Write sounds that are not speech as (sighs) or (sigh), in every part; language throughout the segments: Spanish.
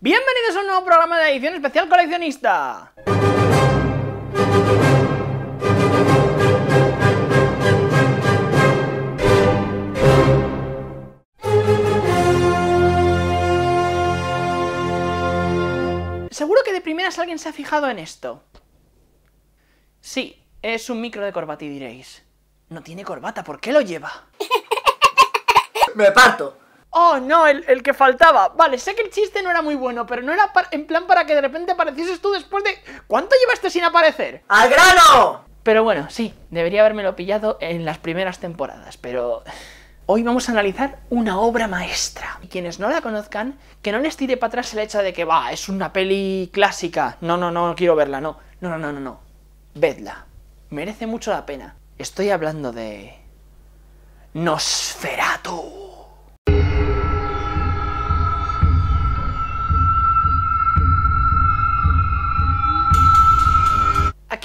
Bienvenidos a un nuevo programa de edición especial coleccionista. Seguro que de primeras alguien se ha fijado en esto. Sí, es un micro de corbata y diréis. No tiene corbata, ¿por qué lo lleva? (laughs) Me parto. Oh, no, el, que faltaba. Vale, sé que el chiste no era muy bueno, pero no era en plan para que de repente aparecieses tú después de... ¿Cuánto llevaste sin aparecer? A grano! Pero bueno, sí, debería habérmelo pillado en las primeras temporadas, pero... Hoy vamos a analizar una obra maestra. Y quienes no la conozcan, que no les tire para atrás el hecho de que, va, es una peli clásica. No, no, no, no quiero verla, no. No, no, no, no, no. Vedla. Merece mucho la pena. Estoy hablando de... Nosferatu.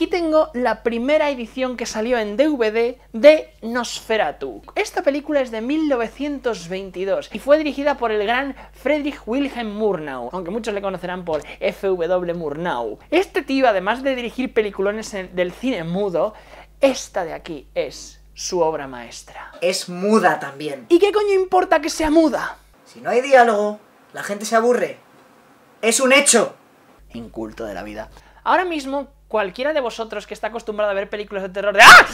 Y tengo la primera edición que salió en DVD de Nosferatu. Esta película es de 1922 y fue dirigida por el gran Friedrich Wilhelm Murnau, aunque muchos le conocerán por FW Murnau. Este tío, además de dirigir peliculones del cine mudo, esta de aquí es su obra maestra. Es muda también. ¿Y qué coño importa que sea muda? Si no hay diálogo, la gente se aburre. Es un hecho. Inculto de la vida. Ahora mismo cualquiera de vosotros que está acostumbrado a ver películas de terror de ¡Ah!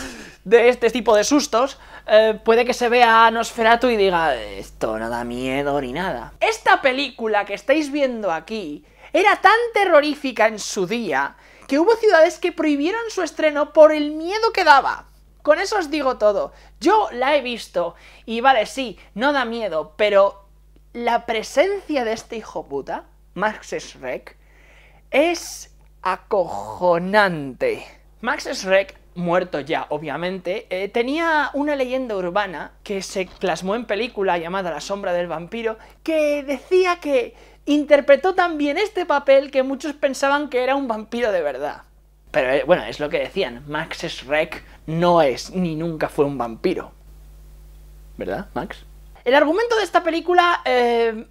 de este tipo de sustos, eh, puede que se vea a Nosferatu y diga, esto no da miedo ni nada. Esta película que estáis viendo aquí era tan terrorífica en su día que hubo ciudades que prohibieron su estreno por el miedo que daba. Con eso os digo todo. Yo la he visto y vale, sí, no da miedo, pero la presencia de este hijo puta, Max Schreck, es acojonante. Max Schreck, muerto ya, obviamente, eh, tenía una leyenda urbana que se plasmó en película llamada La sombra del vampiro, que decía que interpretó también este papel que muchos pensaban que era un vampiro de verdad. Pero eh, bueno, es lo que decían, Max Schreck no es ni nunca fue un vampiro. ¿Verdad, Max? El argumento de esta película eh,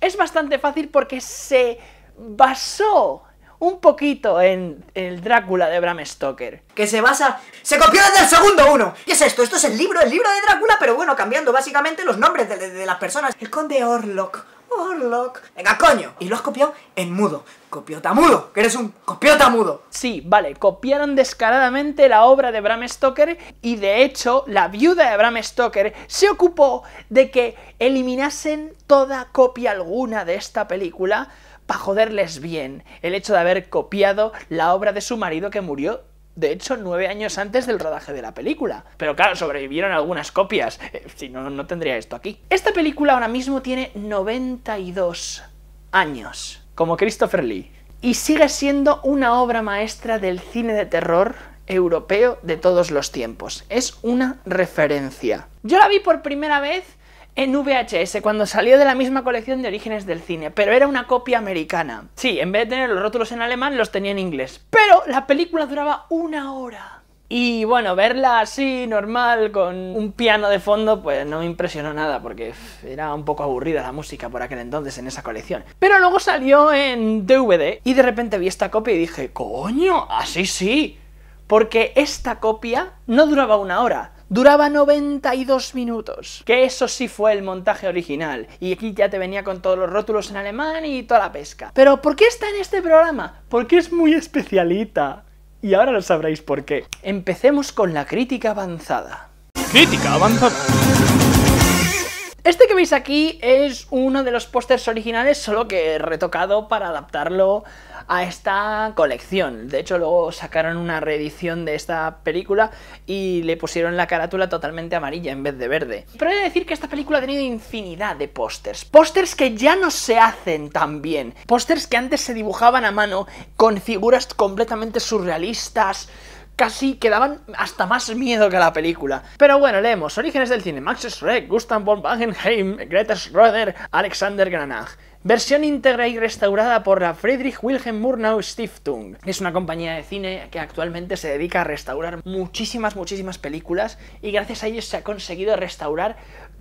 es bastante fácil porque se basó un poquito en el Drácula de Bram Stoker. Que se basa... ¡Se copió desde el segundo uno! ¿Qué es esto? Esto es el libro, el libro de Drácula, pero bueno, cambiando básicamente los nombres de, las personas. El conde Orlok. Orlok. Venga, coño. Y lo has copiado en mudo. Copiota mudo, que eres un copiota mudo. Sí, vale, copiaron descaradamente la obra de Bram Stoker y de hecho la viuda de Bram Stoker se ocupó de que eliminasen toda copia alguna de esta película para joderles bien el hecho de haber copiado la obra de su marido que murió de hecho, nueve años antes del rodaje de la película. Pero claro, sobrevivieron algunas copias, eh, si no, no tendría esto aquí. Esta película ahora mismo tiene 92 años, como Christopher Lee, y sigue siendo una obra maestra del cine de terror europeo de todos los tiempos. Es una referencia. Yo la vi por primera vez en VHS cuando salió de la misma colección de Orígenes del Cine, pero era una copia americana. Sí, en vez de tener los rótulos en alemán, los tenía en inglés. Pero la película duraba una hora. Y bueno, verla así, normal, con un piano de fondo, pues no me impresionó nada, porque era un poco aburrida la música por aquel entonces en esa colección. Pero luego salió en DVD y de repente vi esta copia y dije, coño, así sí. Porque esta copia no duraba una hora, duraba 92 minutos. Que eso sí fue el montaje original. Y aquí ya te venía con todos los rótulos en alemán y toda la pesca. Pero ¿por qué está en este programa? Porque es muy especialita. Y ahora lo sabréis por qué. Empecemos con la crítica avanzada. Crítica avanzada. Este que veis aquí es uno de los pósters originales, solo que retocado para adaptarlo a esta colección. De hecho, luego sacaron una reedición de esta película y le pusieron la carátula totalmente amarilla en vez de verde. Pero he de decir que esta película ha tenido infinidad de pósters. Pósters que ya no se hacen tan bien. Pósters que antes se dibujaban a mano con figuras completamente surrealistas, casi que daban hasta más miedo que la película. Pero bueno, leemos Orígenes del cine, Max Schreck, Gustav von Wangenheim, Greta Schroeder, Alexander Granach. Versión íntegra y restaurada por la Friedrich Wilhelm Murnau Stiftung. Es una compañía de cine que actualmente se dedica a restaurar muchísimas, muchísimas películas y gracias a ellos se ha conseguido restaurar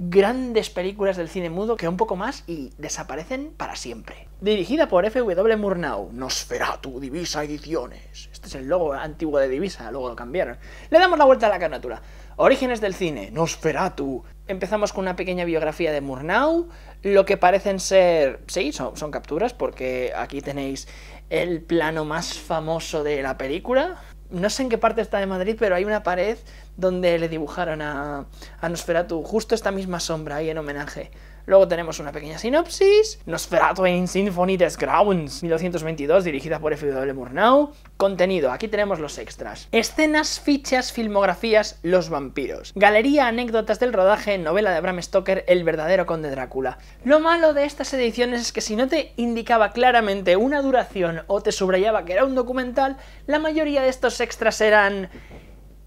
grandes películas del cine mudo que un poco más y desaparecen para siempre. Dirigida por F.W. Murnau, Nosferatu, Divisa Ediciones. Este es el logo antiguo de Divisa, luego lo cambiaron. Le damos la vuelta a la carnatura. Orígenes del cine, Nosferatu. Empezamos con una pequeña biografía de Murnau, lo que parecen ser... Sí, son capturas porque aquí tenéis el plano más famoso de la película, no sé en qué parte está de Madrid, pero hay una pared donde le dibujaron a, a Nosferatu justo esta misma sombra ahí en homenaje. Luego tenemos una pequeña sinopsis, Nosferatu in Symphony des Grounds, 1922, dirigida por F.W. Murnau. Contenido, aquí tenemos los extras. Escenas, fichas, filmografías, los vampiros. Galería, anécdotas del rodaje, novela de Bram Stoker, El verdadero conde Drácula. Lo malo de estas ediciones es que si no te indicaba claramente una duración o te subrayaba que era un documental, la mayoría de estos extras eran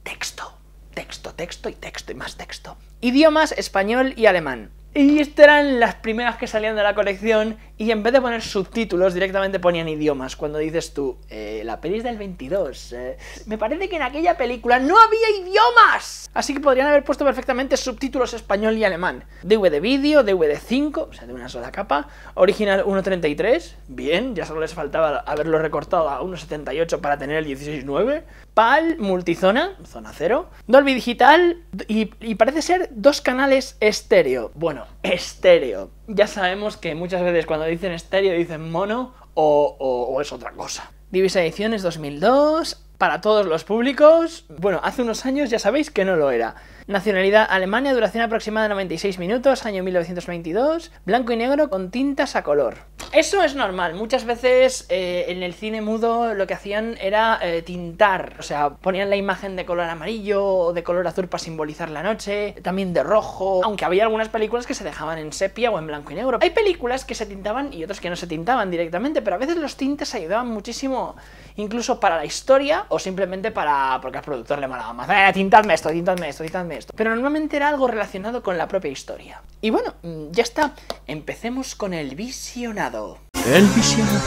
texto, texto, texto y texto y más texto. Idiomas, español y alemán. Y estas eran las primeras que salían de la colección y en vez de poner subtítulos directamente ponían idiomas. Cuando dices tú, eh, la peli es del 22, eh, me parece que en aquella película no había idiomas. Así que podrían haber puesto perfectamente subtítulos español y alemán. DVD vídeo, DVD5, o sea, de una sola capa, original 1.33, bien, ya solo les faltaba haberlo recortado a 1.78 para tener el 16.9, PAL, multizona, zona 0, Dolby Digital y, y parece ser dos canales estéreo. Bueno, estéreo ya sabemos que muchas veces cuando dicen estéreo dicen mono o, es otra cosa. Divisa Ediciones 2002, para todos los públicos. Bueno, hace unos años ya sabéis que no lo era. Nacionalidad Alemania, duración aproximada de 96 minutos, año 1922, blanco y negro con tintas a color. Eso es normal, muchas veces eh, en el cine mudo lo que hacían era eh, tintar, o sea, ponían la imagen de color amarillo o de color azul para simbolizar la noche, también de rojo, aunque había algunas películas que se dejaban en sepia o en blanco y negro. Hay películas que se tintaban y otras que no se tintaban directamente, pero a veces los tintes ayudaban muchísimo, incluso para la historia o simplemente para porque al productor le malaba más. Eh, tintadme esto, tintadme esto, tintadme pero normalmente era algo relacionado con la propia historia. Y bueno, ya está, empecemos con el visionado. El visionado.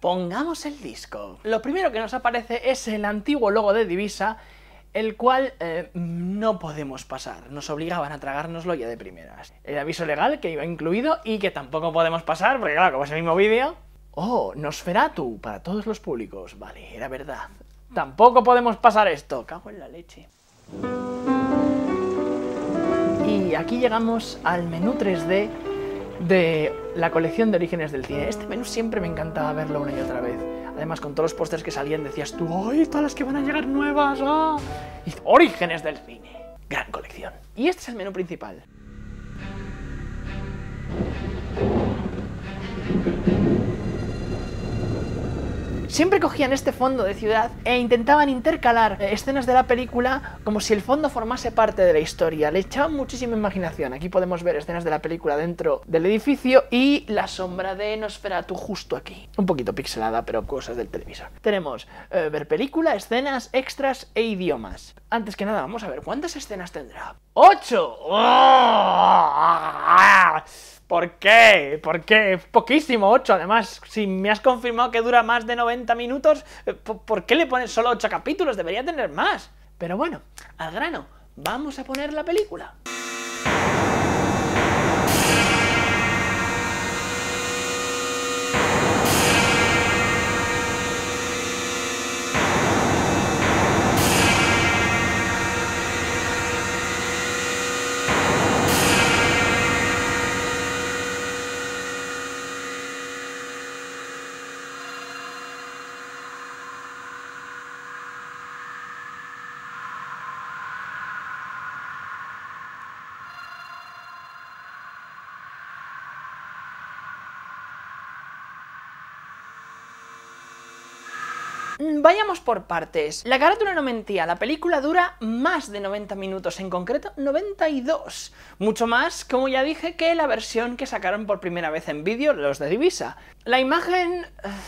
Pongamos el disco. Lo primero que nos aparece es el antiguo logo de Divisa, el cual eh, no podemos pasar. Nos obligaban a tragárnoslo ya de primeras. El aviso legal que iba incluido y que tampoco podemos pasar, porque claro, como es el mismo vídeo... Oh, Nosferatu, para todos los públicos. Vale, era verdad. Tampoco podemos pasar esto. Cago en la leche. Y aquí llegamos al menú 3D de la colección de orígenes del cine. Este menú siempre me encantaba verlo una y otra vez. Además, con todos los pósters que salían decías tú, ¡ay, todas las que van a llegar nuevas! Ah. orígenes del cine. Gran colección. Y este es el menú principal. Siempre cogían este fondo de ciudad e intentaban intercalar eh, escenas de la película como si el fondo formase parte de la historia. Le echaban muchísima imaginación. Aquí podemos ver escenas de la película dentro del edificio y la sombra de Nosferatu justo aquí. Un poquito pixelada, pero cosas del televisor. Tenemos eh, ver película, escenas, extras e idiomas. Antes que nada, vamos a ver cuántas escenas tendrá. ¡Ocho! ¡Oh! ¿Por qué? ¿Por qué? Poquísimo, 8. Además, si me has confirmado que dura más de 90 minutos, eh, ¿por qué le pones solo 8 capítulos? Debería tener más. Pero bueno, al grano, vamos a poner la película. Mm, vayamos por partes. La carátula no mentía, la película dura más de 90 minutos, en concreto 92. Mucho más, como ya dije, que la versión que sacaron por primera vez en vídeo los de Divisa. La imagen... (sighs)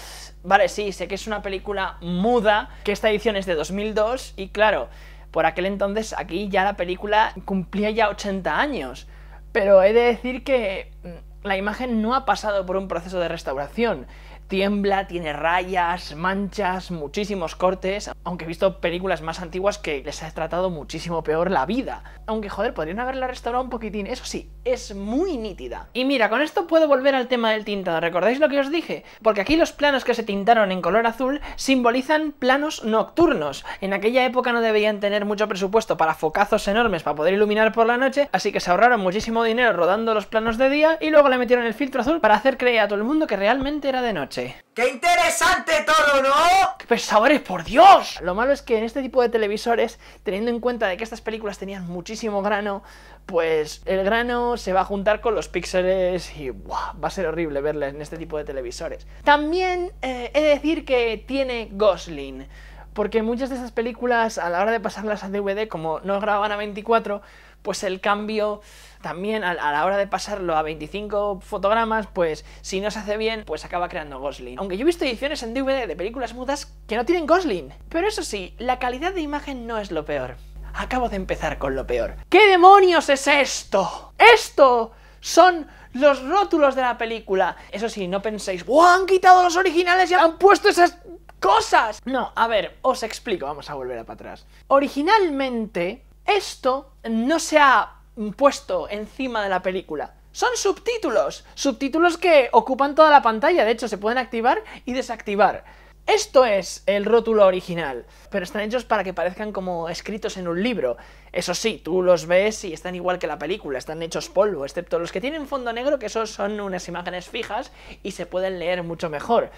Vale, sí, sé que es una película muda, que esta edición es de 2002 y claro, por aquel entonces aquí ya la película cumplía ya 80 años. Pero he de decir que mm, la imagen no ha pasado por un proceso de restauración tiembla, tiene rayas, manchas, muchísimos cortes, aunque he visto películas más antiguas que les ha tratado muchísimo peor la vida. Aunque joder, podrían haberla restaurado un poquitín, eso sí, es muy nítida. Y mira, con esto puedo volver al tema del tintado, ¿recordáis lo que os dije? Porque aquí los planos que se tintaron en color azul simbolizan planos nocturnos. En aquella época no debían tener mucho presupuesto para focazos enormes para poder iluminar por la noche, así que se ahorraron muchísimo dinero rodando los planos de día y luego le metieron el filtro azul para hacer creer a todo el mundo que realmente era de noche. ¡Qué interesante todo, ¿no? ¡Qué pesadores, por Dios! Lo malo es que en este tipo de televisores, teniendo en cuenta de que estas películas tenían muchísimo grano, pues el grano se va a juntar con los píxeles y va a ser horrible verla en este tipo de televisores. También eh, he de decir que tiene Gosling, porque muchas de esas películas a la hora de pasarlas a DVD, como no graban a 24, pues el cambio también a, la hora de pasarlo a 25 fotogramas, pues si no se hace bien, pues acaba creando Gosling. Aunque yo he visto ediciones en DVD de películas mudas que no tienen Gosling. Pero eso sí, la calidad de imagen no es lo peor acabo de empezar con lo peor. ¿Qué demonios es esto? Esto son los rótulos de la película. Eso sí, no penséis, ¡buah! Han quitado los originales y han puesto esas cosas. No, a ver, os explico, vamos a volver para atrás. Originalmente, esto no se ha puesto encima de la película. Son subtítulos, subtítulos que ocupan toda la pantalla, de hecho se pueden activar y desactivar. Esto es el rótulo original, pero están hechos para que parezcan como escritos en un libro. Eso sí, tú los ves y están igual que la película, están hechos polvo, excepto los que tienen fondo negro, que esos son unas imágenes fijas y se pueden leer mucho mejor.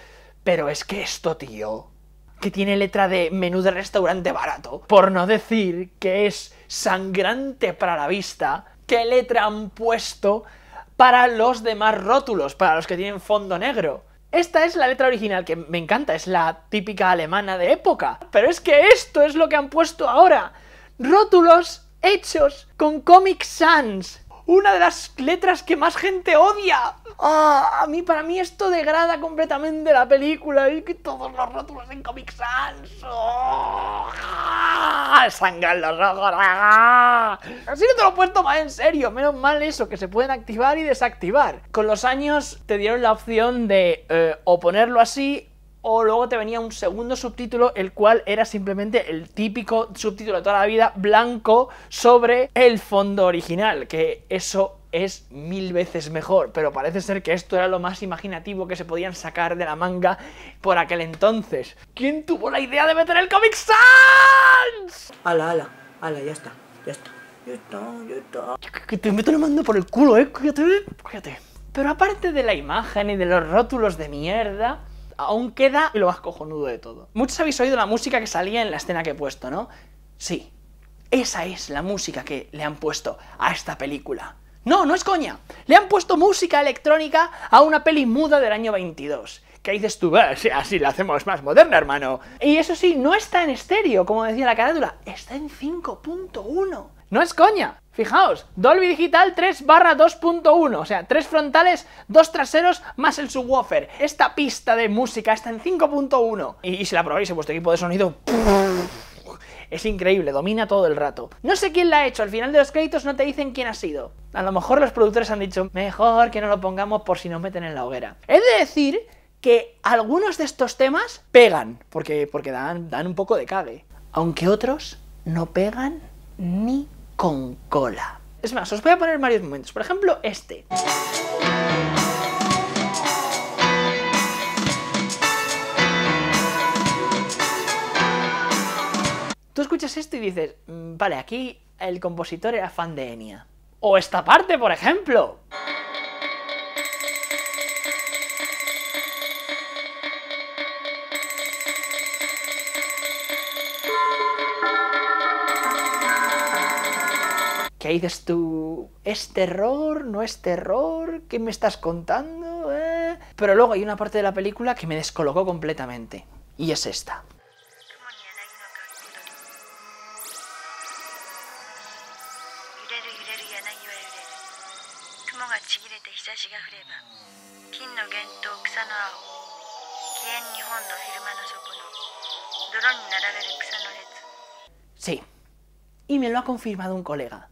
Pero es que esto, tío, que tiene letra de menú de restaurante barato, por no decir que es sangrante para la vista, qué letra han puesto para los demás rótulos, para los que tienen fondo negro. Esta es la letra original que me encanta, es la típica alemana de época. Pero es que esto es lo que han puesto ahora. Rótulos hechos con Comic Sans una de las letras que más gente odia. Ah, a mí, para mí esto degrada completamente la película. Y que todos los rótulos en Comic Sans. Oh, los ojos. Ah. Así que te lo puesto más en serio. Menos mal eso, que se pueden activar y desactivar. Con los años te dieron la opción de eh, o ponerlo así o luego te venía un segundo subtítulo, el cual era simplemente el típico subtítulo de toda la vida, blanco, sobre el fondo original, que eso es mil veces mejor, pero parece ser que esto era lo más imaginativo que se podían sacar de la manga por aquel entonces. ¿Quién tuvo la idea de meter el Comic Sans? Ala, ala, ala, ya está, ya está, ya está, ya está. Que te meto la mando por el culo, eh, cuídate, cuídate. Pero aparte de la imagen y de los rótulos de mierda, aún queda lo más cojonudo de todo. Muchos habéis oído la música que salía en la escena que he puesto, ¿no? Sí, esa es la música que le han puesto a esta película. No, no es coña. Le han puesto música electrónica a una peli muda del año 22. ¿Qué dices tú? Así, ah, así la hacemos más moderna, hermano. Y eso sí, no está en estéreo, como decía la carátula. Está en 5.1. No es coña. Fijaos, Dolby Digital 3 barra 2.1, o sea, tres frontales, dos traseros, más el subwoofer. Esta pista de música está en 5.1. Y, si la probáis en vuestro equipo de sonido... Es increíble, domina todo el rato. No sé quién la ha hecho, al final de los créditos no te dicen quién ha sido. A lo mejor los productores han dicho, mejor que no lo pongamos por si nos meten en la hoguera. He de decir que algunos de estos temas pegan, porque, porque dan, dan un poco de cague. Aunque otros no pegan ni con cola. Es más, os voy a poner varios momentos. Por ejemplo, este. Tú escuchas esto y dices, mm, vale, aquí el compositor era fan de Enya. O esta parte, por ejemplo. que dices tú, ¿es terror? ¿No es terror? ¿Qué me estás contando? Eh?". Pero luego hay una parte de la película que me descolocó completamente, y es esta. Sí, y me lo ha confirmado un colega.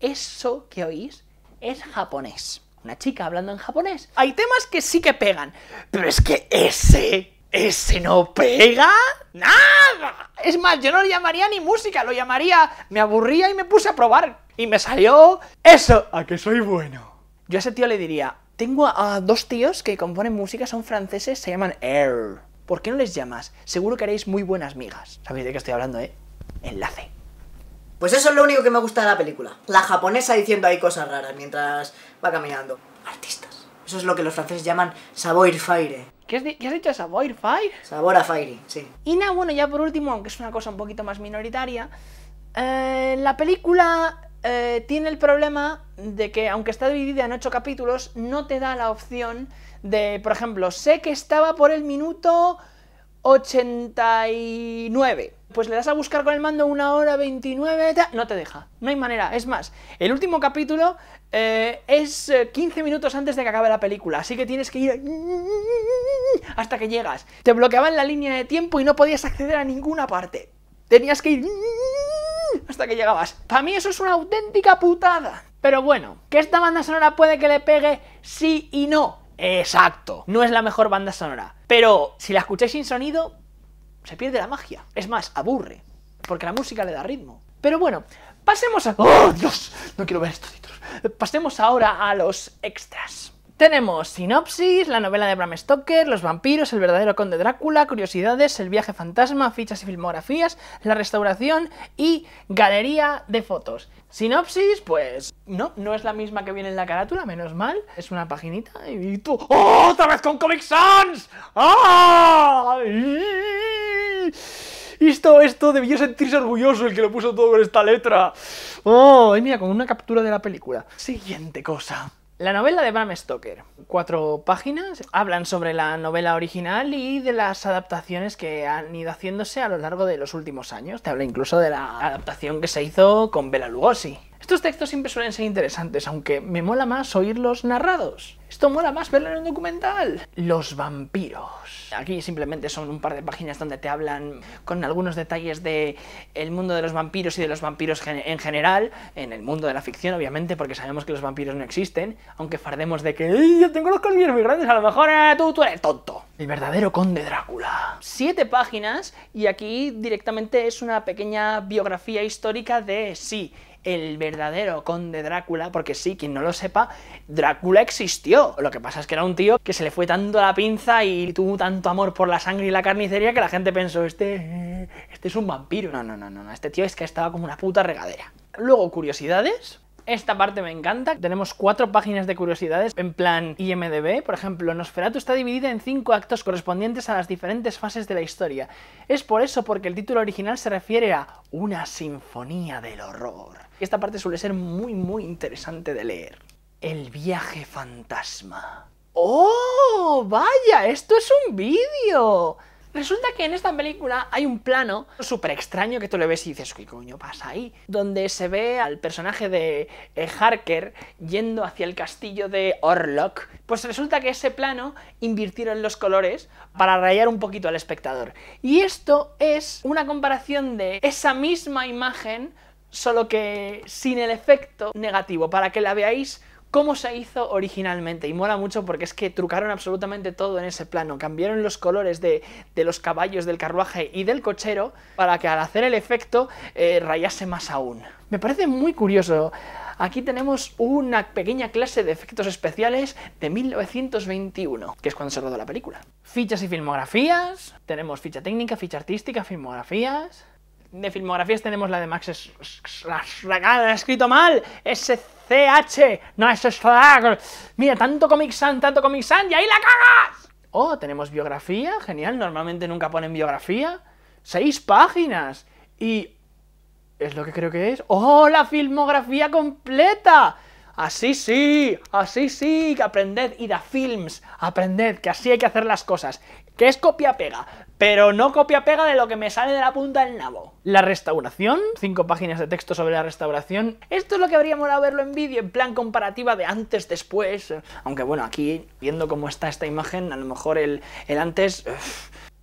Eso que oís es japonés. Una chica hablando en japonés. Hay temas que sí que pegan, pero es que ese, ese no pega nada. Es más, yo no lo llamaría ni música, lo llamaría me aburría y me puse a probar. Y me salió eso, a que soy bueno. Yo a ese tío le diría, tengo a, dos tíos que componen música, son franceses, se llaman Air. ¿Por qué no les llamas? Seguro que haréis muy buenas migas. ¿Sabéis de qué estoy hablando, eh? Enlace. Pues eso es lo único que me gusta de la película. La japonesa diciendo ahí cosas raras mientras va caminando. Artistas. Eso es lo que los franceses llaman savoir faire. ¿Qué, has, dicho? ¿Savoir faire? Sabor a sí. Y nada, bueno, ya por último, aunque es una cosa un poquito más minoritaria, eh, la película eh, tiene el problema de que, aunque está dividida en ocho capítulos, no te da la opción de, por ejemplo, sé que estaba por el minuto 89. Pues le das a buscar con el mando una hora 29, no te deja, no hay manera. Es más, el último capítulo eh, es 15 eh, minutos antes de que acabe la película, así que tienes que ir hasta que llegas. Te bloqueaban la línea de tiempo y no podías acceder a ninguna parte. Tenías que ir hasta que llegabas. Para mí eso es una auténtica putada. Pero bueno, que esta banda sonora puede que le pegue sí y no. Exacto, no es la mejor banda sonora. Pero si la escucháis sin sonido, se pierde la magia. Es más, aburre, porque la música le da ritmo. Pero bueno, pasemos a... ¡Oh, Dios! No quiero ver estos títulos. Pasemos ahora a los extras. Tenemos sinopsis, la novela de Bram Stoker, los vampiros, el verdadero conde Drácula, curiosidades, el viaje fantasma, fichas y filmografías, la restauración y galería de fotos. Sinopsis, pues no, no es la misma que viene en la carátula, menos mal. Es una paginita y tú... ¡Oh, ¡Otra vez con Comic Sans! ¡Ah! Esto, esto debió sentirse orgulloso el que lo puso todo con esta letra. Oh, y mira, con una captura de la película. Siguiente cosa. La novela de Bram Stoker, cuatro páginas, hablan sobre la novela original y de las adaptaciones que han ido haciéndose a lo largo de los últimos años. Te habla incluso de la adaptación que se hizo con Bela Lugosi. Estos textos siempre suelen ser interesantes, aunque me mola más oírlos narrados. Esto mola más verlo en un documental. Los vampiros. Aquí simplemente son un par de páginas donde te hablan con algunos detalles del mundo de los vampiros y de los vampiros en general, en el mundo de la ficción obviamente, porque sabemos que los vampiros no existen, aunque fardemos de que yo tengo los colmillos muy grandes, a lo mejor eh, tú, tú eres tonto. El verdadero conde Drácula. Siete páginas y aquí directamente es una pequeña biografía histórica de sí, el verdadero conde Drácula, porque sí, quien no lo sepa, Drácula existió. Lo que pasa es que era un tío que se le fue tanto la pinza y tuvo tanto amor por la sangre y la carnicería que la gente pensó, este, este es un vampiro. No, no, no, no, este tío es que estaba como una puta regadera. Luego, curiosidades. Esta parte me encanta. Tenemos cuatro páginas de curiosidades en plan IMDB. Por ejemplo, Nosferatu está dividida en cinco actos correspondientes a las diferentes fases de la historia. Es por eso porque el título original se refiere a una sinfonía del horror. Esta parte suele ser muy, muy interesante de leer. El viaje fantasma. ¡Oh! ¡Vaya! ¡Esto es un vídeo! Resulta que en esta película hay un plano súper extraño que tú le ves y dices, ¿qué coño pasa ahí? Donde se ve al personaje de eh, Harker yendo hacia el castillo de Orlok. Pues resulta que ese plano invirtieron los colores para rayar un poquito al espectador. Y esto es una comparación de esa misma imagen, solo que sin el efecto negativo, para que la veáis cómo se hizo originalmente. Y mola mucho porque es que trucaron absolutamente todo en ese plano. Cambiaron los colores de, los caballos, del carruaje y del cochero para que al hacer el efecto eh, rayase más aún. Me parece muy curioso. Aquí tenemos una pequeña clase de efectos especiales de 1921, que es cuando se rodó la película. Fichas y filmografías. Tenemos ficha técnica, ficha artística, filmografías de filmografías tenemos la de Max ¡La he escrito mal, SCH, no es slag. Mira, tanto Comic Sans, tanto Comic Sans, y ahí la cagas. Oh, tenemos biografía, genial, normalmente nunca ponen biografía. Seis páginas. Y es lo que creo que es. ¡Oh, la filmografía completa! Así sí, así sí, que aprended, y a films, aprended, que así hay que hacer las cosas que es copia-pega, pero no copia-pega de lo que me sale de la punta del nabo. La restauración, cinco páginas de texto sobre la restauración, esto es lo que habría molado verlo en vídeo, en plan comparativa de antes-después, aunque bueno, aquí, viendo cómo está esta imagen, a lo mejor el, el antes...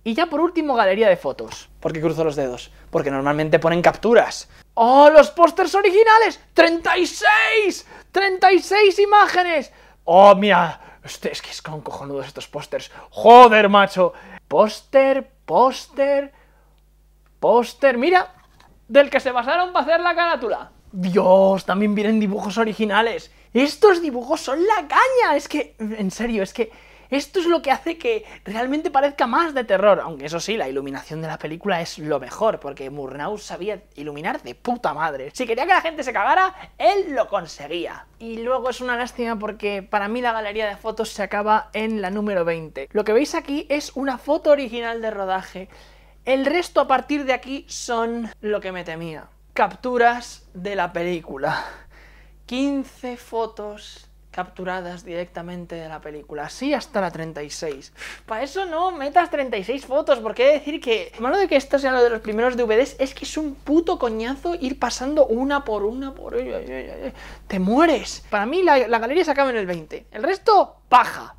Y ya por último, galería de fotos. ¿Por qué cruzo los dedos? Porque normalmente ponen capturas. ¡Oh, los pósters originales! ¡36! ¡36 imágenes! ¡Oh, mira! Hostia, es que es con cojonudos estos pósters. ¡Joder, macho! Póster, póster, póster. ¡Mira! Del que se basaron para hacer la carátula. ¡Dios! También vienen dibujos originales. Estos dibujos son la caña. Es que, en serio, es que... Esto es lo que hace que realmente parezca más de terror, aunque eso sí, la iluminación de la película es lo mejor, porque Murnau sabía iluminar de puta madre. Si quería que la gente se cagara, él lo conseguía. Y luego es una lástima porque para mí la galería de fotos se acaba en la número 20. Lo que veis aquí es una foto original de rodaje. El resto a partir de aquí son lo que me temía. Capturas de la película. 15 fotos capturadas directamente de la película. Así hasta la 36. Para eso no metas 36 fotos, porque he de decir que lo malo de que esto sea lo de los primeros DVDs es que es un puto coñazo ir pasando una por una por... Te mueres. Para mí la, la galería se acaba en el 20. El resto, paja.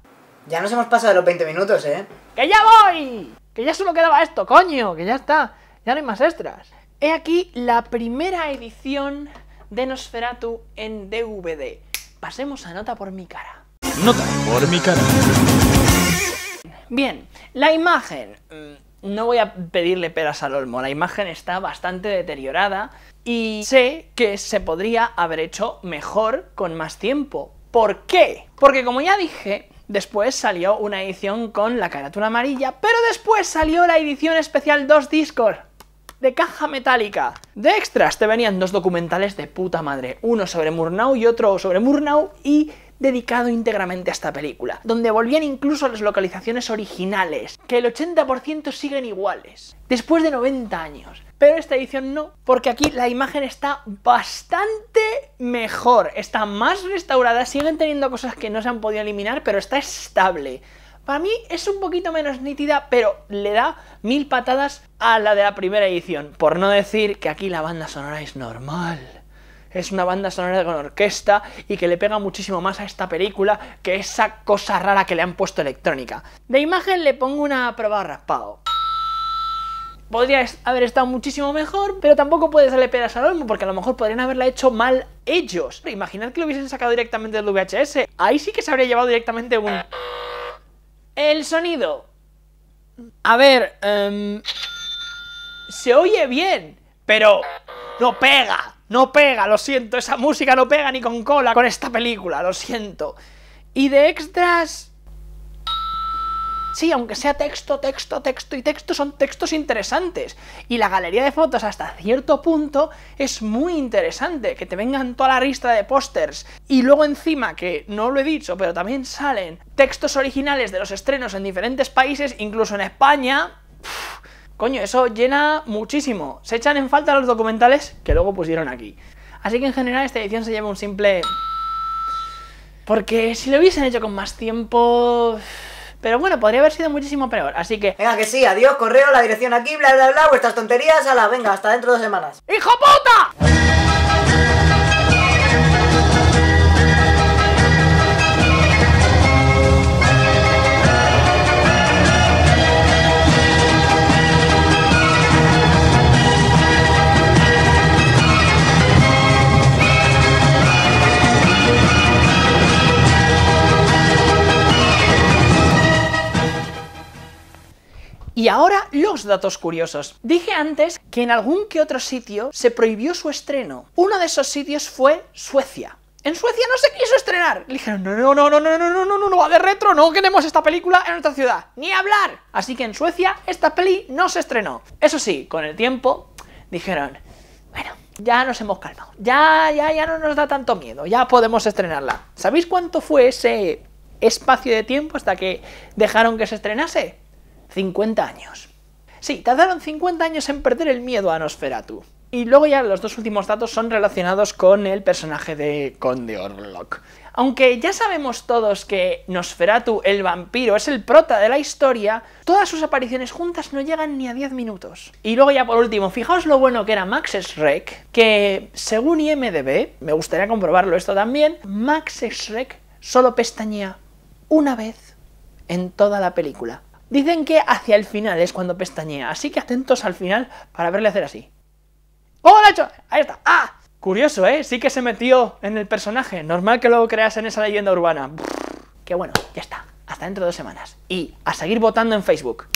Ya nos hemos pasado de los 20 minutos, ¿eh? ¡Que ya voy! Que ya solo quedaba esto, coño, que ya está. Ya no hay más extras. He aquí la primera edición de Nosferatu en DVD. Pasemos a nota por mi cara. Nota por mi cara. Bien, la imagen. Mm, no voy a pedirle peras al olmo, la imagen está bastante deteriorada y sé que se podría haber hecho mejor con más tiempo. ¿Por qué? Porque como ya dije, después salió una edición con la carátula amarilla, pero después salió la edición especial 2 Discord de caja metálica. De extras te venían dos documentales de puta madre, uno sobre Murnau y otro sobre Murnau y dedicado íntegramente a esta película, donde volvían incluso las localizaciones originales, que el 80% siguen iguales, después de 90 años. Pero esta edición no, porque aquí la imagen está bastante mejor, está más restaurada, siguen teniendo cosas que no se han podido eliminar, pero está estable. Para mí es un poquito menos nítida, pero le da mil patadas a la de la primera edición. Por no decir que aquí la banda sonora es normal. Es una banda sonora con orquesta y que le pega muchísimo más a esta película que esa cosa rara que le han puesto electrónica. De imagen le pongo una prueba raspado podría haber estado muchísimo mejor, pero tampoco puede darle pedazo al olmo, porque a lo mejor podrían haberla hecho mal ellos. Imaginad que lo hubiesen sacado directamente del VHS. Ahí sí que se habría llevado directamente un... El sonido. A ver, em, se oye bien, pero no pega, no pega, lo siento, esa música no pega ni con cola con esta película, lo siento. Y de extras, Sí, aunque sea texto, texto, texto y texto, son textos interesantes. Y la galería de fotos hasta cierto punto es muy interesante, que te vengan toda la lista de pósters. Y luego encima, que no lo he dicho, pero también salen textos originales de los estrenos en diferentes países, incluso en España. coño, eso llena muchísimo. Se echan en falta los documentales que luego pusieron aquí. Así que en general esta edición se lleva un simple... Porque si lo hubiesen hecho con más tiempo... Pero bueno, podría haber sido muchísimo peor. Así que. Venga, que sí, adiós, correo, la dirección aquí, bla, bla, bla, vuestras tonterías, a la venga, hasta dentro de dos semanas. ¡Hijo puta! Y ahora los datos curiosos. Dije antes que en algún que otro sitio se prohibió su estreno. Uno de esos sitios fue Suecia. En Suecia no se quiso estrenar. Le dijeron, no, no, no, no, no, no, no, no, no, no va de retro, no queremos esta película en nuestra ciudad. Ni hablar. Así que en Suecia esta peli no se estrenó. Eso sí, con el tiempo dijeron, bueno, ya nos hemos calmado. Ya, ya, ya no nos da tanto miedo. Ya podemos estrenarla. ¿Sabéis cuánto fue ese espacio de tiempo hasta que dejaron que se estrenase? 50 años. Sí, tardaron 50 años en perder el miedo a Nosferatu. Y luego ya los dos últimos datos son relacionados con el personaje de Conde Orlok. Aunque ya sabemos todos que Nosferatu, el vampiro, es el prota de la historia, todas sus apariciones juntas no llegan ni a 10 minutos. Y luego ya por último, fijaos lo bueno que era Max Schreck, que según IMDB, me gustaría comprobarlo esto también, Max Schreck solo pestañea una vez en toda la película. Dicen que hacia el final es cuando pestañea, así que atentos al final para verle hacer así. ¡Oh, hecho! Ahí está. ¡Ah! Curioso, ¿eh? Sí que se metió en el personaje. Normal que luego creas en esa leyenda urbana. que bueno, ya está. Hasta dentro de dos semanas. Y a seguir votando en Facebook.